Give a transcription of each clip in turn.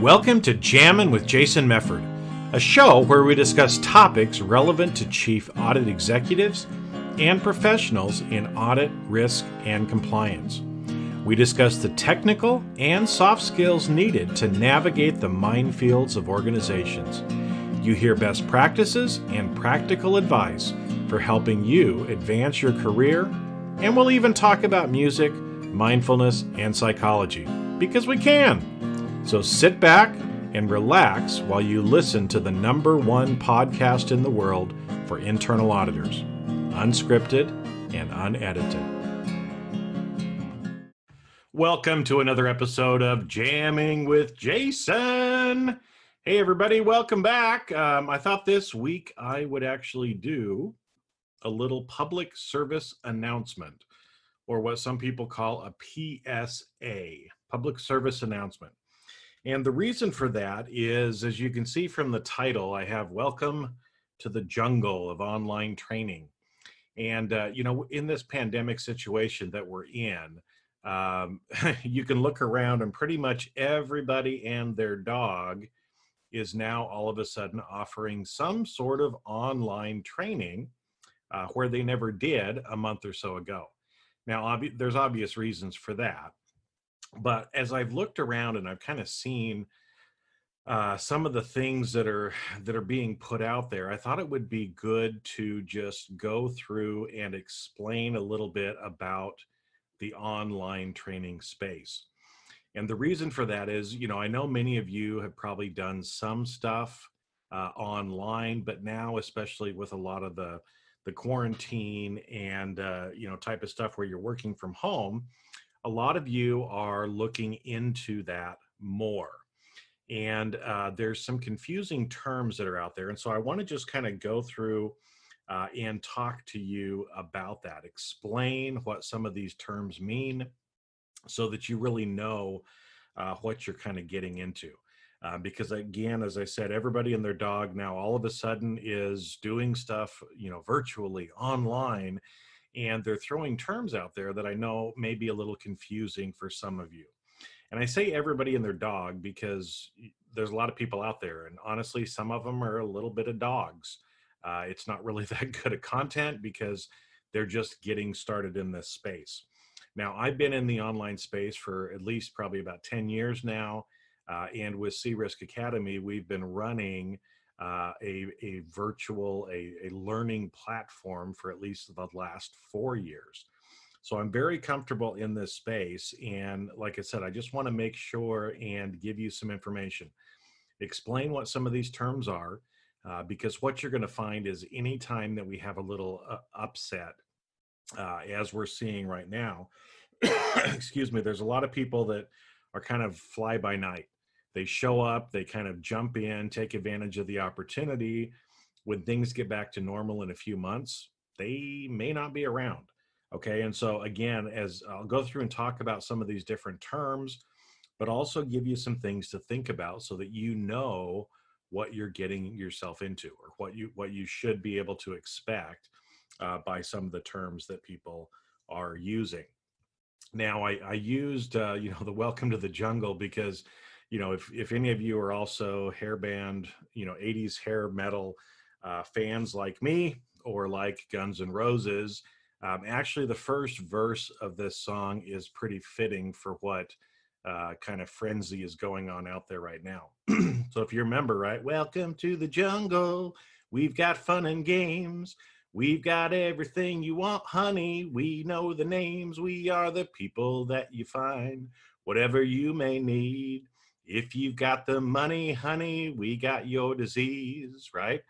Welcome to Jammin' with Jason Mefford, a show where we discuss topics relevant to chief audit executives and professionals in audit, risk, and compliance. We discuss the technical and soft skills needed to navigate the minefields of organizations. You hear best practices and practical advice for helping you advance your career, and we'll even talk about music, mindfulness, and psychology because we can. So sit back and relax while you listen to the number one podcast in the world for internal auditors, unscripted and unedited. Welcome to another episode of Jamming with Jason. Hey, everybody, welcome back. Um, I thought this week I would actually do a little public service announcement, or what some people call a PSA, public service announcement. And the reason for that is, as you can see from the title, I have Welcome to the Jungle of Online Training. And, uh, you know, in this pandemic situation that we're in, um, you can look around and pretty much everybody and their dog is now all of a sudden offering some sort of online training uh, where they never did a month or so ago. Now, obvi- there's obvious reasons for that but as I've looked around and I've kind of seen uh, some of the things that are that are being put out there, I thought it would be good to just go through and explain a little bit about the online training space. And the reason for that is, you know, I know many of you have probably done some stuff uh, online, but now, especially with a lot of the the quarantine and uh, you know type of stuff where you're working from home, a lot of you are looking into that more. And uh, there's some confusing terms that are out there. And so I want to just kind of go through uh, and talk to you about that, explain what some of these terms mean so that you really know uh, what you're kind of getting into. Uh, because again as i said everybody and their dog now all of a sudden is doing stuff you know virtually online and they're throwing terms out there that I know may be a little confusing for some of you. And I say everybody and their dog because there's a lot of people out there, and honestly, some of them are a little bit of dogs. Uh, it's not really that good of content because they're just getting started in this space. Now, I've been in the online space for at least probably about 10 years now, uh, and with Sea Risk Academy, we've been running uh, a, a virtual, a, a learning platform for at least the last four years. So I'm very comfortable in this space. And like I said, I just want to make sure and give you some information. Explain what some of these terms are, uh, because what you're going to find is anytime that we have a little uh, upset, uh, as we're seeing right now, excuse me, there's a lot of people that are kind of fly by night. They show up, they kind of jump in, take advantage of the opportunity. When things get back to normal in a few months, they may not be around. Okay. And so, again, as I'll go through and talk about some of these different terms, but also give you some things to think about so that you know what you're getting yourself into or what you what you should be able to expect uh, by some of the terms that people are using now i, I used uh, you know the welcome to the jungle because you know, if if any of you are also hair band, you know, 80s hair metal uh, fans like me or like Guns and Roses, um, actually the first verse of this song is pretty fitting for what uh, kind of frenzy is going on out there right now. so if you remember, right, welcome to the jungle. We've got fun and games. We've got everything you want, honey. We know the names. We are the people that you find. Whatever you may need, if you've got the money, honey, we got your disease, right?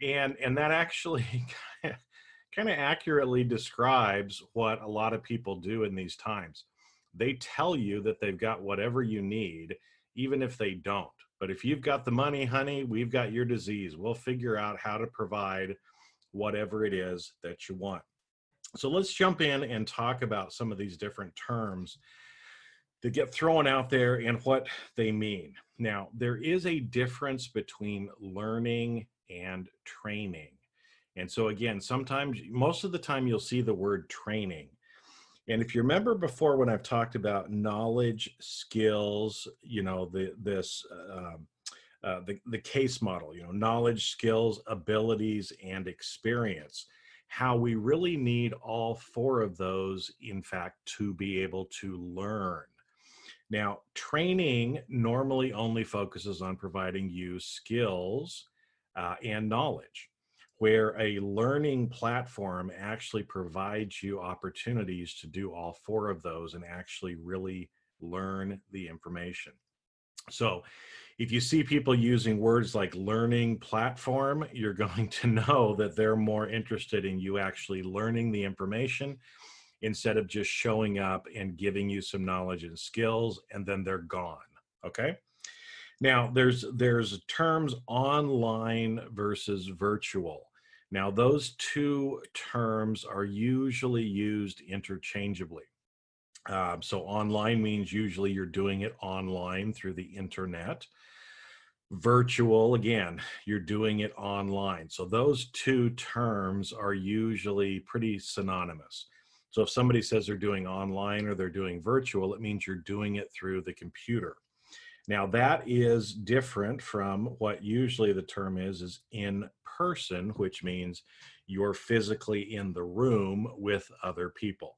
And and that actually kind of accurately describes what a lot of people do in these times. They tell you that they've got whatever you need, even if they don't. But if you've got the money, honey, we've got your disease. We'll figure out how to provide whatever it is that you want. So let's jump in and talk about some of these different terms that get thrown out there and what they mean. Now, there is a difference between learning and training. And so, again, sometimes, most of the time, you'll see the word training. And if you remember before when I've talked about knowledge, skills, you know, the, this, um, uh, the, the case model, you know, knowledge, skills, abilities, and experience, how we really need all four of those, in fact, to be able to learn. Now, training normally only focuses on providing you skills uh, and knowledge, where a learning platform actually provides you opportunities to do all four of those and actually really learn the information. So, if you see people using words like learning platform, you're going to know that they're more interested in you actually learning the information instead of just showing up and giving you some knowledge and skills and then they're gone okay now there's there's terms online versus virtual now those two terms are usually used interchangeably um, so online means usually you're doing it online through the internet virtual again you're doing it online so those two terms are usually pretty synonymous so if somebody says they're doing online or they're doing virtual, it means you're doing it through the computer. Now that is different from what usually the term is is in person, which means you're physically in the room with other people.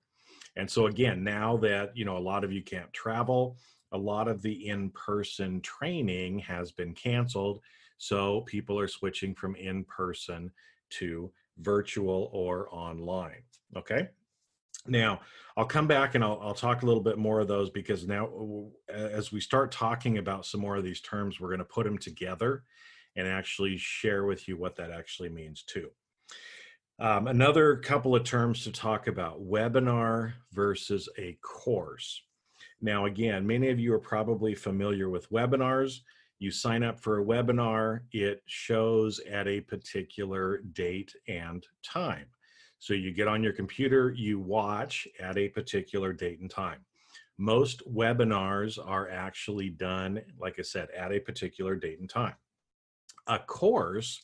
And so again, now that you know a lot of you can't travel, a lot of the in-person training has been canceled, so people are switching from in-person to virtual or online, okay? Now, I'll come back and I'll, I'll, talk a little bit more of those because now, as we start talking about some more of these terms, we're going to put them together and actually share with you what that actually means, too. Um, another couple of terms to talk about webinar versus a course. Now, again, many of you are probably familiar with webinars. You sign up for a webinar, it shows at a particular date and time so you get on your computer, you watch at a particular date and time. Most webinars are actually done, like I said, at a particular date and time. A course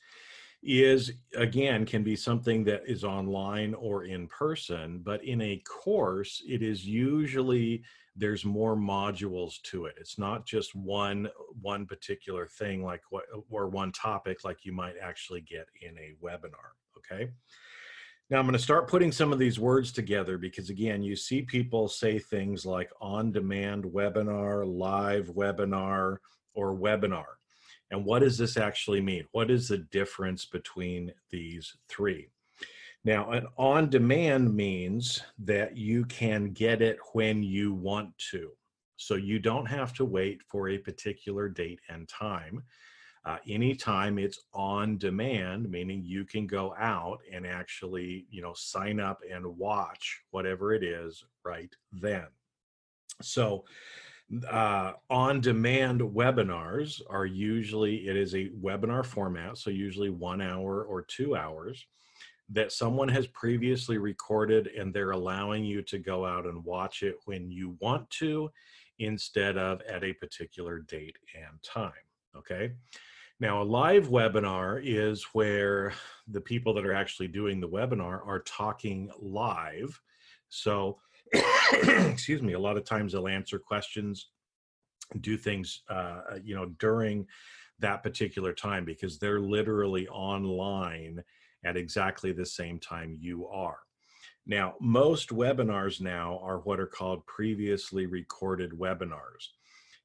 is again can be something that is online or in person but in a course it is usually there's more modules to it it's not just one one particular thing like what or one topic like you might actually get in a webinar okay now I'm going to start putting some of these words together because again, you see people say things like on-demand webinar, live webinar, or webinar. And what does this actually mean? What is the difference between these three? Now, an on-demand means that you can get it when you want to. So you don't have to wait for a particular date and time uh, anytime it's on demand meaning you can go out and actually you know sign up and watch whatever it is right then so uh, on demand webinars are usually it is a webinar format so usually one hour or two hours that someone has previously recorded and they're allowing you to go out and watch it when you want to instead of at a particular date and time. Okay. Now, a live webinar is where the people that are actually doing the webinar are talking live. So, excuse me, a lot of times they'll answer questions, do things, uh, you know, during that particular time because they're literally online at exactly the same time you are. Now, most webinars now are what are called previously recorded webinars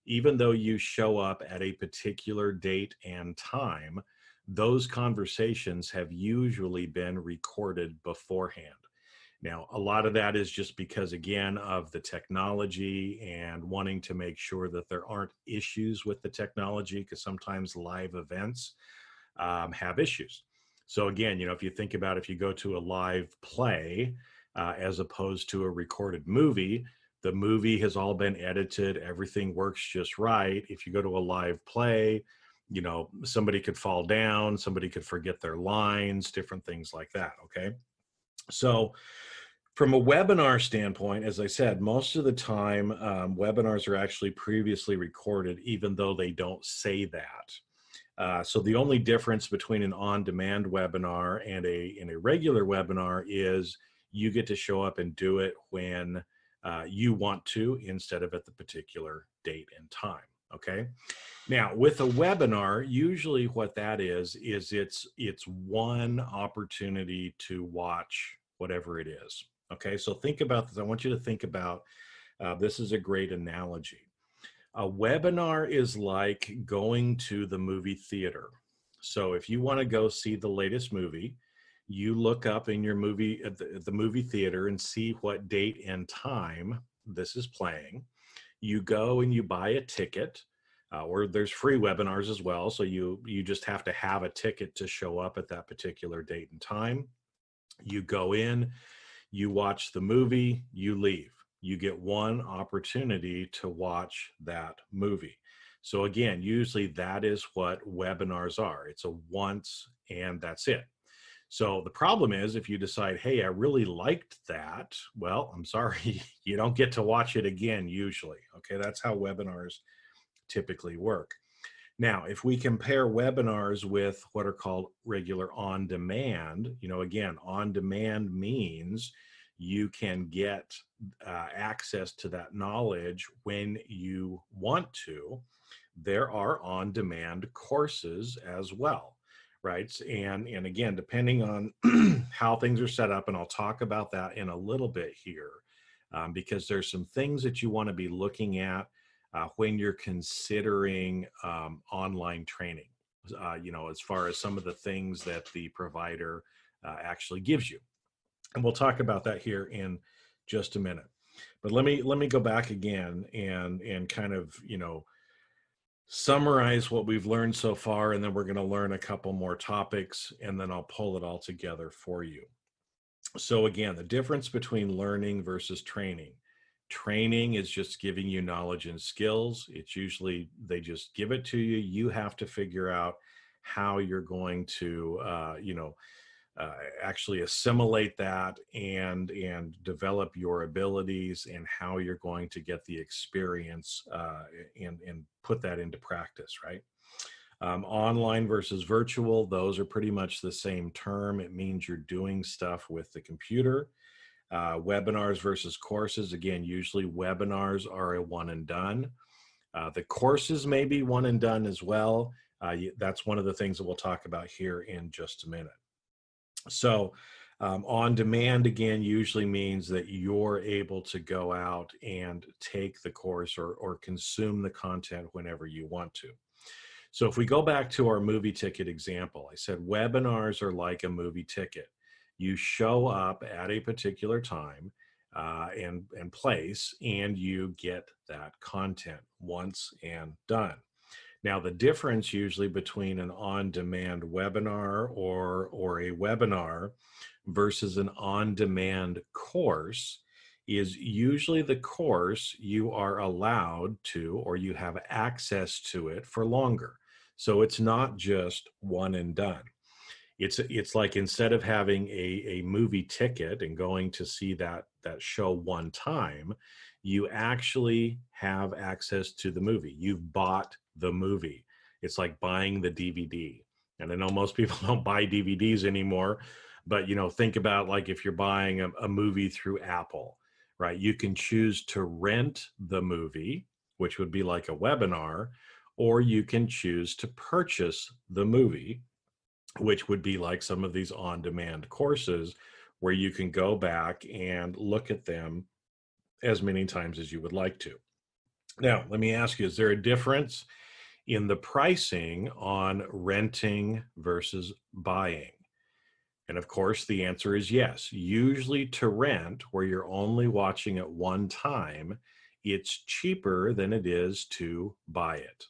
even though you show up at a particular date and time, those conversations have usually been recorded beforehand. Now, a lot of that is just because, again, of the technology and wanting to make sure that there aren't issues with the technology, because sometimes live events um, have issues. So, again, you know, if you think about if you go to a live play uh, as opposed to a recorded movie, the movie has all been edited everything works just right if you go to a live play you know somebody could fall down somebody could forget their lines different things like that okay so from a webinar standpoint as i said most of the time um, webinars are actually previously recorded even though they don't say that uh, so the only difference between an on-demand webinar and a, and a regular webinar is you get to show up and do it when uh, you want to instead of at the particular date and time okay now with a webinar usually what that is is it's it's one opportunity to watch whatever it is okay so think about this i want you to think about uh, this is a great analogy a webinar is like going to the movie theater so if you want to go see the latest movie you look up in your movie at the, at the movie theater and see what date and time this is playing. You go and you buy a ticket. Uh, or there's free webinars as well. So you you just have to have a ticket to show up at that particular date and time. You go in, you watch the movie, you leave. You get one opportunity to watch that movie. So again, usually that is what webinars are. It's a once and that's it. So the problem is if you decide, hey, I really liked that, well, I'm sorry, you don't get to watch it again usually. Okay, that's how webinars typically work. Now, if we compare webinars with what are called regular on demand, you know, again, on demand means you can get uh, access to that knowledge when you want to. There are on demand courses as well rights and and again depending on how things are set up and i'll talk about that in a little bit here um, because there's some things that you want to be looking at uh, when you're considering um, online training uh, you know as far as some of the things that the provider uh, actually gives you and we'll talk about that here in just a minute but let me let me go back again and and kind of you know summarize what we've learned so far, and then we're going to learn a couple more topics, and then I'll pull it all together for you. So, again, the difference between learning versus training. Training is just giving you knowledge and skills. It's usually they just give it to you. You have to figure out how you're going to, uh, you know, uh, actually assimilate that and and develop your abilities and how you're going to get the experience uh, and and put that into practice right um, online versus virtual those are pretty much the same term it means you're doing stuff with the computer uh, webinars versus courses again usually webinars are a one and done uh, the courses may be one and done as well uh, that's one of the things that we'll talk about here in just a minute so, um, on demand again usually means that you're able to go out and take the course or, or consume the content whenever you want to. So, if we go back to our movie ticket example, I said webinars are like a movie ticket. You show up at a particular time uh, and, and place, and you get that content once and done. Now, the difference usually between an on demand webinar or, or a webinar versus an on demand course is usually the course you are allowed to or you have access to it for longer. So it's not just one and done. It's, it's like instead of having a, a movie ticket and going to see that, that show one time, you actually have access to the movie. You've bought the movie. It's like buying the DVD. And I know most people don't buy DVDs anymore, but you know, think about like if you're buying a, a movie through Apple, right? You can choose to rent the movie, which would be like a webinar, or you can choose to purchase the movie, which would be like some of these on demand courses where you can go back and look at them as many times as you would like to. Now, let me ask you is there a difference in the pricing on renting versus buying? And of course, the answer is yes. Usually, to rent, where you're only watching at one time, it's cheaper than it is to buy it.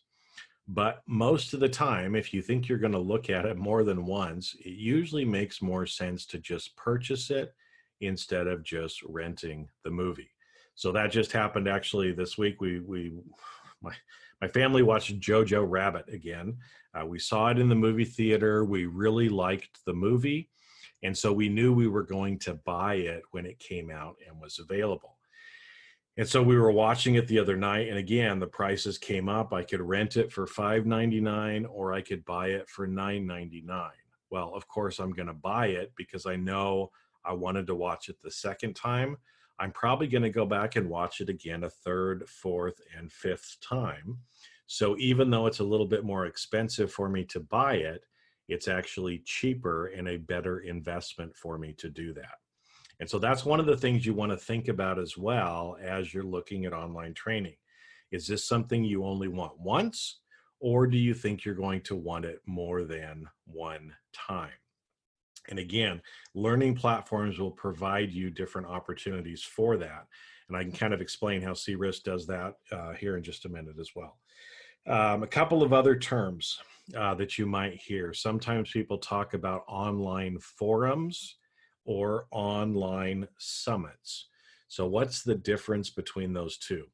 But most of the time, if you think you're going to look at it more than once, it usually makes more sense to just purchase it instead of just renting the movie. So that just happened actually this week. We we my my family watched Jojo Rabbit again. Uh, we saw it in the movie theater. We really liked the movie, and so we knew we were going to buy it when it came out and was available. And so we were watching it the other night, and again the prices came up. I could rent it for five ninety nine, or I could buy it for nine ninety nine. Well, of course I'm going to buy it because I know I wanted to watch it the second time I'm probably going to go back and watch it again a third, fourth, and fifth time. So even though it's a little bit more expensive for me to buy it, it's actually cheaper and a better investment for me to do that. And so that's one of the things you want to think about as well as you're looking at online training. Is this something you only want once, or do you think you're going to want it more than one time? And again, learning platforms will provide you different opportunities for that. And I can kind of explain how CRIS does that uh, here in just a minute as well. Um, a couple of other terms uh, that you might hear. Sometimes people talk about online forums or online summits. So, what's the difference between those two?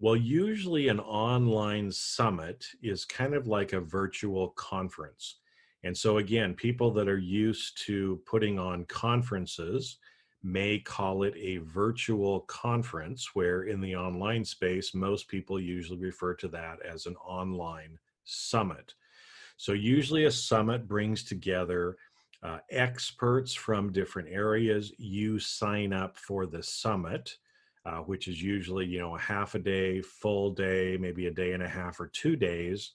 Well, usually an online summit is kind of like a virtual conference. And so, again, people that are used to putting on conferences may call it a virtual conference, where in the online space, most people usually refer to that as an online summit. So, usually, a summit brings together uh, experts from different areas. You sign up for the summit. Uh, which is usually you know a half a day full day maybe a day and a half or two days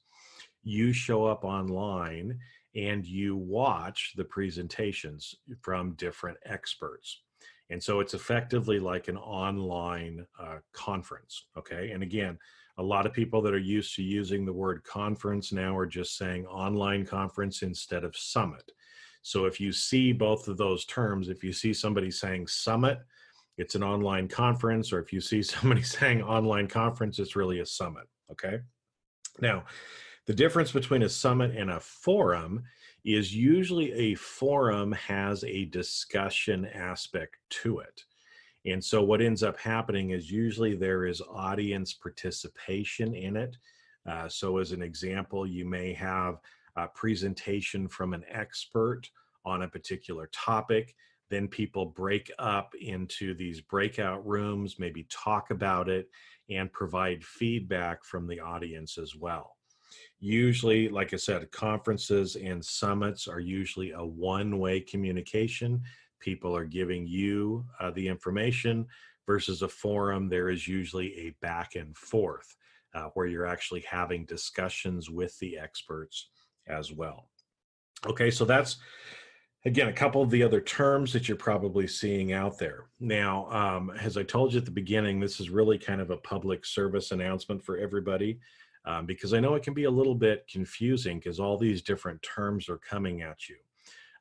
you show up online and you watch the presentations from different experts. And so it's effectively like an online uh, conference. Okay. And again, a lot of people that are used to using the word conference now are just saying online conference instead of summit. So if you see both of those terms, if you see somebody saying summit, it's an online conference, or if you see somebody saying online conference, it's really a summit. Okay. Now, the difference between a summit and a forum is usually a forum has a discussion aspect to it. And so what ends up happening is usually there is audience participation in it. Uh, so as an example, you may have a presentation from an expert on a particular topic. Then people break up into these breakout rooms, maybe talk about it and provide feedback from the audience as well usually like i said conferences and summits are usually a one way communication people are giving you uh, the information versus a forum there is usually a back and forth uh, where you're actually having discussions with the experts as well okay so that's again a couple of the other terms that you're probably seeing out there now um, as i told you at the beginning this is really kind of a public service announcement for everybody um, because I know it can be a little bit confusing because all these different terms are coming at you.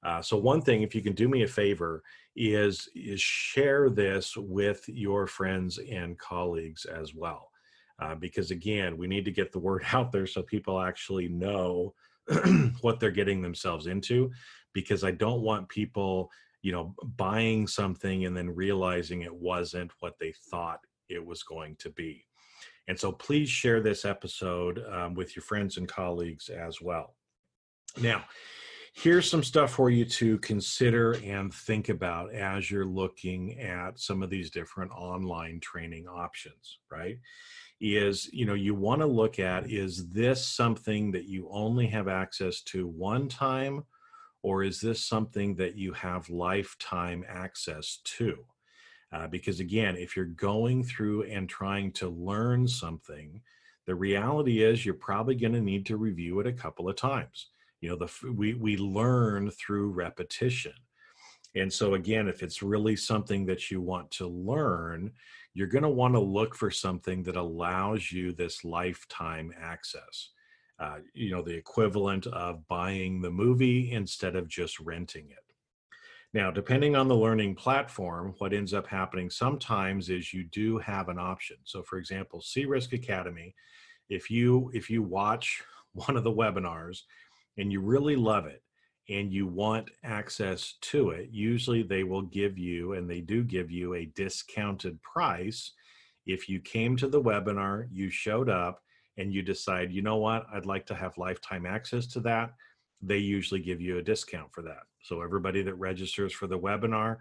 Uh, so one thing, if you can do me a favor, is is share this with your friends and colleagues as well, uh, because again, we need to get the word out there so people actually know what they're getting themselves into. Because I don't want people, you know, buying something and then realizing it wasn't what they thought it was going to be. And so please share this episode um, with your friends and colleagues as well. Now, here's some stuff for you to consider and think about as you're looking at some of these different online training options right is you know you want to look at is this something that you only have access to one time or is this something that you have lifetime access to uh, because again, if you're going through and trying to learn something, the reality is you're probably going to need to review it a couple of times. You know, the we we learn through repetition. And so again, if it's really something that you want to learn, you're going to want to look for something that allows you this lifetime access. Uh, you know, the equivalent of buying the movie instead of just renting it. Now, depending on the learning platform, what ends up happening sometimes is you do have an option. So for example, C Risk Academy, if you if you watch one of the webinars and you really love it and you want access to it, usually they will give you and they do give you a discounted price if you came to the webinar, you showed up and you decide, you know what, I'd like to have lifetime access to that they usually give you a discount for that. So everybody that registers for the webinar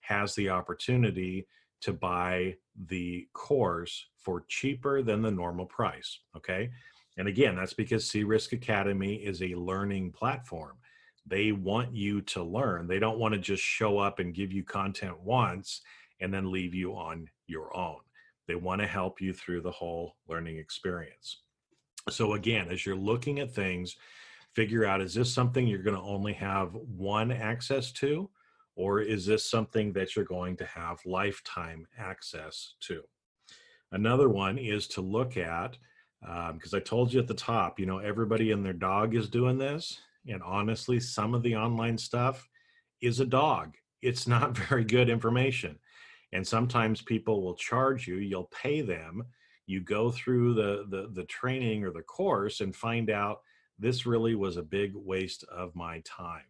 has the opportunity to buy the course for cheaper than the normal price. Okay. And again, that's because C Risk Academy is a learning platform. They want you to learn. They don't want to just show up and give you content once and then leave you on your own. They want to help you through the whole learning experience. So, again, as you're looking at things, figure out is this something you're going to only have one access to or is this something that you're going to have lifetime access to another one is to look at because um, i told you at the top you know everybody and their dog is doing this and honestly some of the online stuff is a dog it's not very good information and sometimes people will charge you you'll pay them you go through the the, the training or the course and find out this really was a big waste of my time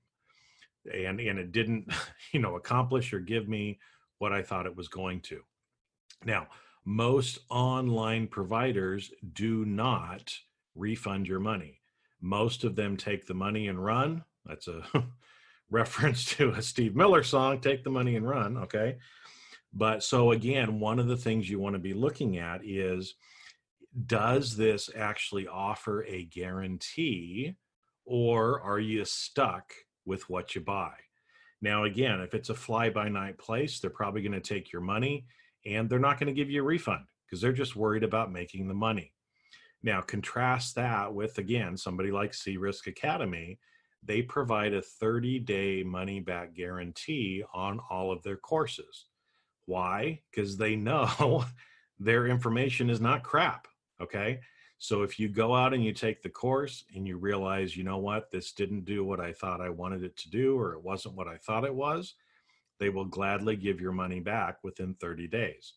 and and it didn't you know accomplish or give me what i thought it was going to now most online providers do not refund your money most of them take the money and run that's a reference to a steve miller song take the money and run okay but so again one of the things you want to be looking at is does this actually offer a guarantee or are you stuck with what you buy? Now, again, if it's a fly by night place, they're probably going to take your money and they're not going to give you a refund because they're just worried about making the money. Now, contrast that with, again, somebody like Sea Risk Academy. They provide a 30 day money back guarantee on all of their courses. Why? Because they know their information is not crap. Okay. So if you go out and you take the course and you realize, you know what, this didn't do what I thought I wanted it to do, or it wasn't what I thought it was, they will gladly give your money back within 30 days.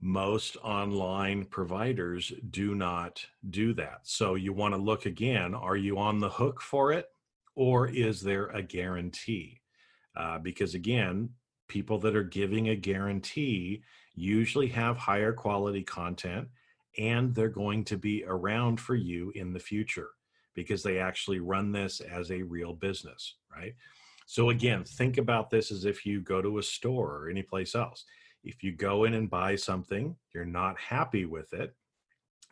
Most online providers do not do that. So you want to look again are you on the hook for it, or is there a guarantee? Uh, because again, people that are giving a guarantee usually have higher quality content and they're going to be around for you in the future because they actually run this as a real business, right? So again, think about this as if you go to a store or any place else. If you go in and buy something, you're not happy with it.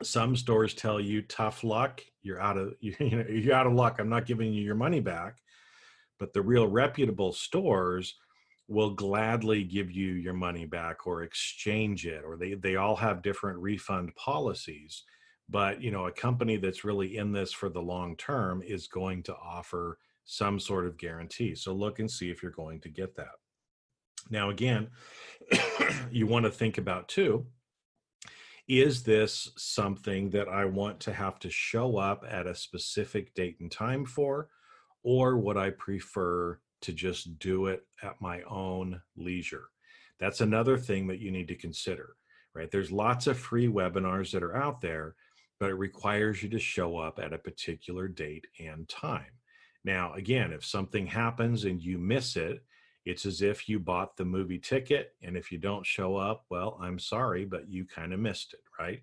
Some stores tell you tough luck, you're out of you know, you're out of luck. I'm not giving you your money back. But the real reputable stores will gladly give you your money back or exchange it or they, they all have different refund policies but you know a company that's really in this for the long term is going to offer some sort of guarantee so look and see if you're going to get that now again you want to think about too is this something that i want to have to show up at a specific date and time for or would i prefer to just do it at my own leisure. That's another thing that you need to consider, right? There's lots of free webinars that are out there, but it requires you to show up at a particular date and time. Now, again, if something happens and you miss it, it's as if you bought the movie ticket, and if you don't show up, well, I'm sorry, but you kind of missed it, right?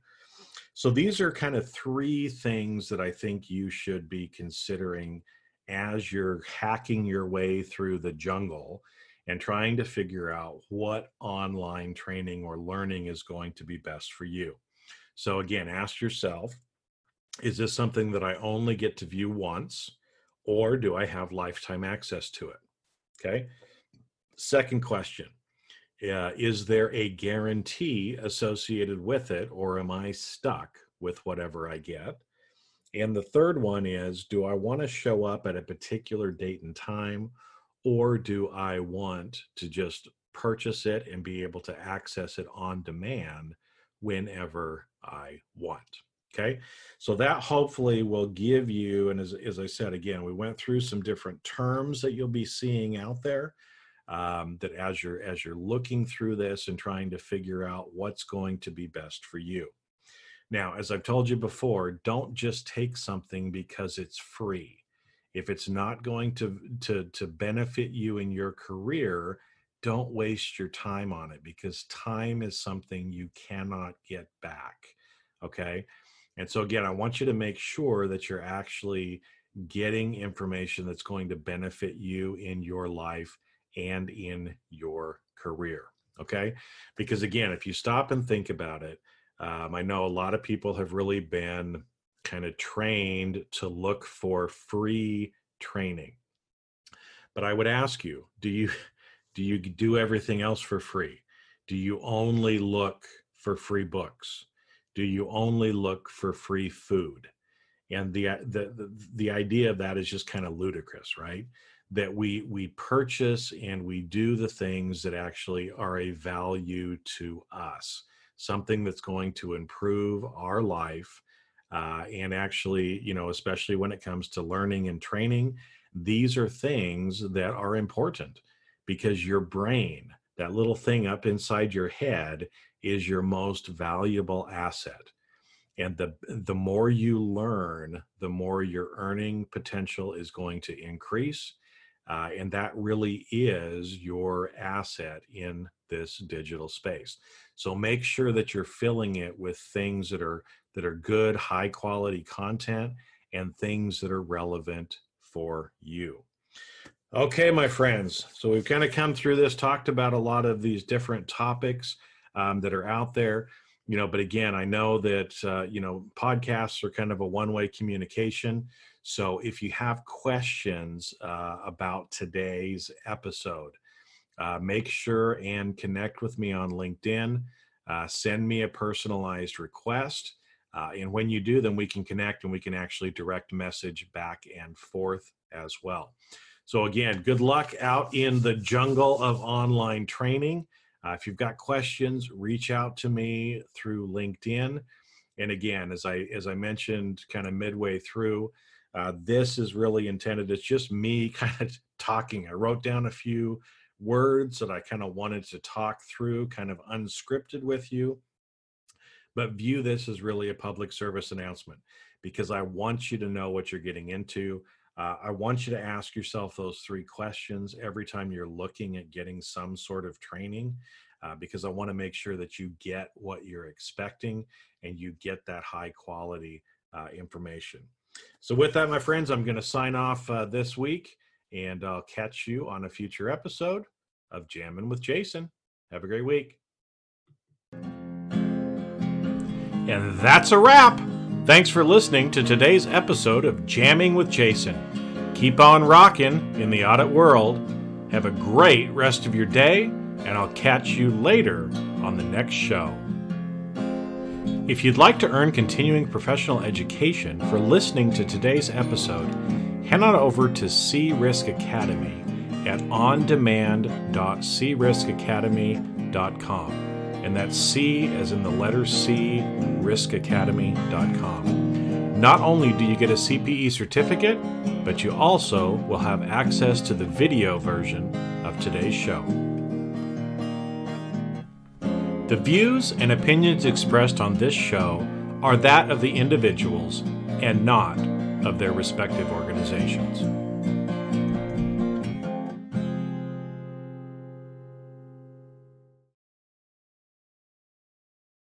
So, these are kind of three things that I think you should be considering as you're hacking your way through the jungle and trying to figure out what online training or learning is going to be best for you. So, again, ask yourself is this something that I only get to view once, or do I have lifetime access to it? Okay. Second question uh, Is there a guarantee associated with it, or am I stuck with whatever I get? And the third one is do I want to show up at a particular date and time, or do I want to just purchase it and be able to access it on demand whenever I want? Okay, so that hopefully will give you, and as, as I said again, we went through some different terms that you'll be seeing out there. Um, that as you're as you're looking through this and trying to figure out what's going to be best for you now, as I've told you before, don't just take something because it's free. If it's not going to, to, to benefit you in your career, don't waste your time on it because time is something you cannot get back. Okay. And so, again, I want you to make sure that you're actually getting information that's going to benefit you in your life and in your career. Okay. Because, again, if you stop and think about it, um, I know a lot of people have really been kind of trained to look for free training. But I would ask you, do you do you do everything else for free? Do you only look for free books? Do you only look for free food? And the uh, the the, idea of that is just kind of ludicrous, right? That we we purchase and we do the things that actually are a value to us something that's going to improve our life uh, and actually you know especially when it comes to learning and training these are things that are important because your brain that little thing up inside your head is your most valuable asset and the the more you learn the more your earning potential is going to increase uh, and that really is your asset in this digital space. So make sure that you're filling it with things that are that are good, high quality content and things that are relevant for you. Okay, my friends. So we've kind of come through this, talked about a lot of these different topics um, that are out there. You know, but again, I know that uh, you know podcasts are kind of a one-way communication. So if you have questions uh, about today's episode, uh, make sure and connect with me on LinkedIn. Uh, send me a personalized request. Uh, and when you do, then we can connect and we can actually direct message back and forth as well. So, again, good luck out in the jungle of online training. Uh, if you've got questions, reach out to me through LinkedIn. And again, as I as I mentioned, kind of midway through, uh, this is really intended. It's just me kind of talking. I wrote down a few words that I kind of wanted to talk through, kind of unscripted with you. But view this as really a public service announcement because I want you to know what you're getting into. Uh, I want you to ask yourself those three questions every time you're looking at getting some sort of training uh, because I want to make sure that you get what you're expecting and you get that high quality uh, information. So, with that, my friends, I'm going to sign off uh, this week and I'll catch you on a future episode of Jamming with Jason. Have a great week. And that's a wrap. Thanks for listening to today's episode of Jamming with Jason. Keep on rocking in the audit world. Have a great rest of your day, and I'll catch you later on the next show. If you'd like to earn continuing professional education for listening to today's episode, head on over to C Risk Academy at ondemand.criskacademy.com. And that's C as in the letter C, riskacademy.com. Not only do you get a CPE certificate, but you also will have access to the video version of today's show. The views and opinions expressed on this show are that of the individuals and not of their respective organizations.